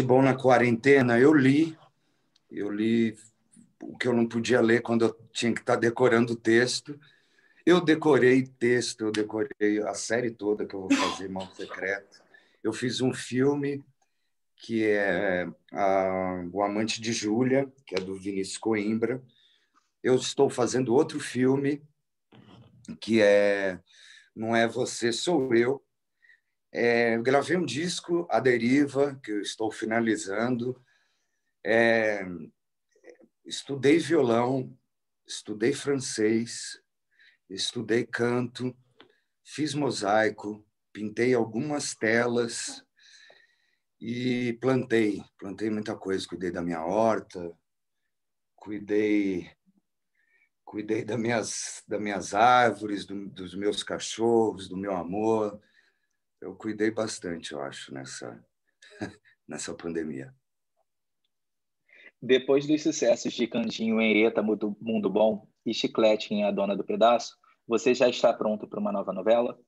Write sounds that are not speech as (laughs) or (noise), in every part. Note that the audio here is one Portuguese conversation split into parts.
de bom na quarentena, eu li, eu li o que eu não podia ler quando eu tinha que estar tá decorando o texto. Eu decorei texto, eu decorei a série toda que eu vou fazer, Mal Secreto. Eu fiz um filme que é a, O Amante de Júlia, que é do Vinícius Coimbra. Eu estou fazendo outro filme que é Não é Você, Sou Eu, é, gravei um disco, A Deriva, que eu estou finalizando. É, estudei violão, estudei francês, estudei canto, fiz mosaico, pintei algumas telas e plantei. Plantei muita coisa, cuidei da minha horta, cuidei cuidei das minhas, das minhas árvores, do, dos meus cachorros, do meu amor, eu cuidei bastante, eu acho, nessa, (laughs) nessa pandemia. Depois dos sucessos de Candinho em Eta, Mundo Bom e Chiclete em é A Dona do Pedaço, você já está pronto para uma nova novela?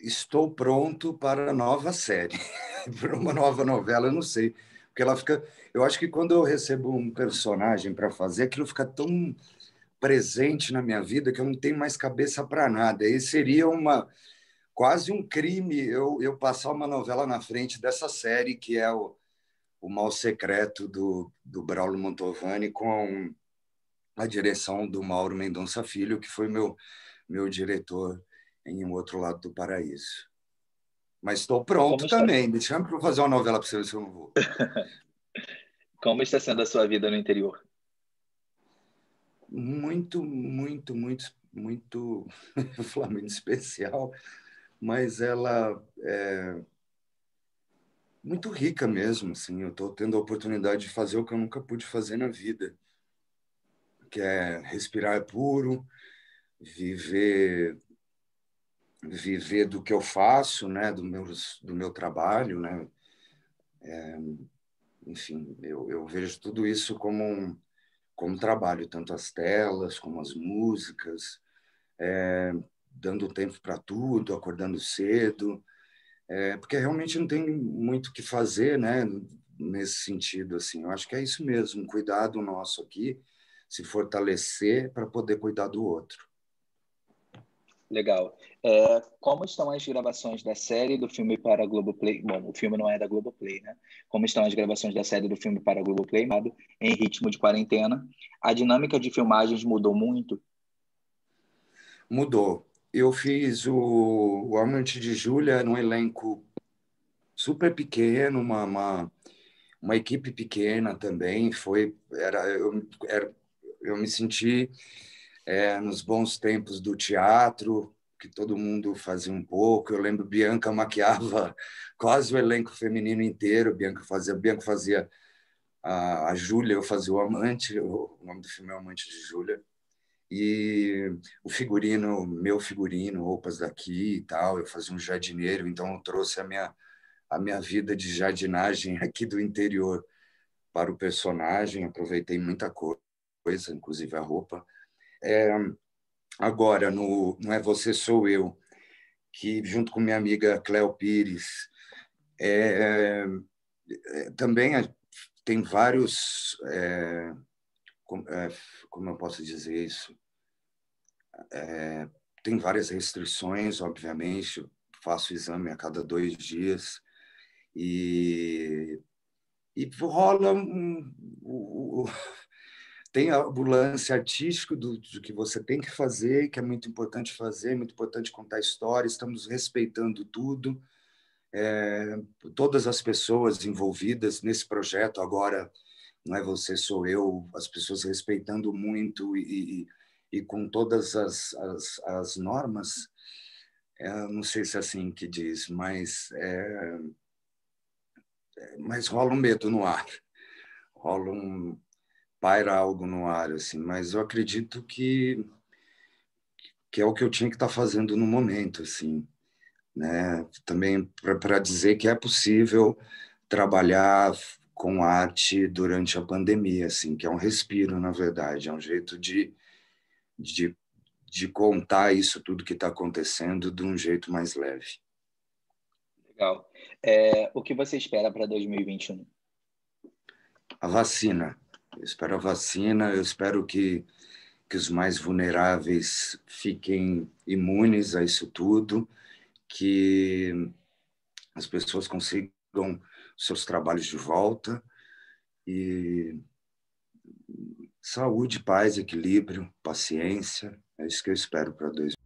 Estou pronto para a nova série, (laughs) para uma nova novela, eu não sei. Porque ela fica. Eu acho que quando eu recebo um personagem para fazer, aquilo fica tão presente na minha vida que eu não tenho mais cabeça para nada. E seria uma quase um crime eu, eu passar uma novela na frente dessa série, que é o, o Mal Secreto do, do Braulio Mantovani, com a direção do Mauro Mendonça Filho, que foi meu, meu diretor em O Outro Lado do Paraíso. Mas estou pronto Como também. Está... Me para fazer uma novela para você, se eu não vou. (laughs) Como está sendo a sua vida no interior? Muito, muito, muito, muito (laughs) Flamengo especial mas ela é muito rica mesmo, assim. Eu estou tendo a oportunidade de fazer o que eu nunca pude fazer na vida, que é respirar puro, viver viver do que eu faço, né, do meu do meu trabalho, né. É, enfim, eu, eu vejo tudo isso como um, como trabalho, tanto as telas como as músicas. É, dando tempo para tudo, acordando cedo, é, porque realmente não tem muito o que fazer, né? Nesse sentido, assim, eu acho que é isso mesmo, um cuidado nosso aqui, se fortalecer para poder cuidar do outro. Legal. É, como estão as gravações da série do filme para a Globoplay? Bom, o filme não é da Globoplay, né? Como estão as gravações da série do filme para a Globoplay, em ritmo de quarentena? A dinâmica de filmagens mudou muito? Mudou eu fiz o, o Amante de Júlia num elenco super pequeno, uma, uma, uma, equipe pequena também. Foi, era, eu, era, eu me senti é, nos bons tempos do teatro, que todo mundo fazia um pouco. Eu lembro Bianca maquiava (laughs) quase o elenco feminino inteiro. Bianca fazia, Bianca fazia a, a Júlia, eu fazia o amante. O, o nome do filme é Amante de Júlia. E o figurino, meu figurino, roupas daqui e tal, eu fazia um jardineiro, então eu trouxe a minha, a minha vida de jardinagem (laughs) aqui do interior para o personagem, aproveitei muita coisa, inclusive a roupa. É, agora, no Não É Você Sou Eu, que junto com minha amiga Cléo Pires, é, é, também tem vários é, como, é, como eu posso dizer isso? É, tem várias restrições, obviamente. faço exame a cada dois dias e, e rola um, um, (laughs) um tem o lance artístico do, do, que você tem que fazer, que é muito importante fazer, muito importante contar história, estamos respeitando tudo. É, todas as pessoas envolvidas nesse projeto agora não é você, sou eu, as pessoas respeitando muito e, e, e com todas as, as, as normas, é, não sei se é assim que diz, mas, é, é mas rola um medo no ar, (laughs) rola um, paira algo no ar, assim, mas eu acredito que, que é o que eu tinha que estar tá fazendo no momento, assim, né? Também para dizer que é possível trabalhar com arte durante a pandemia, assim, que é um respiro, na verdade, é um jeito de, de, de contar isso tudo que está acontecendo de um jeito mais leve. Legal. É, o que você espera para 2021? A vacina. Eu espero a vacina, eu espero que, que os mais vulneráveis fiquem imunes a isso tudo, que as pessoas consigam seus trabalhos de volta. E saúde, paz, equilíbrio, paciência, é isso que eu espero para 2020.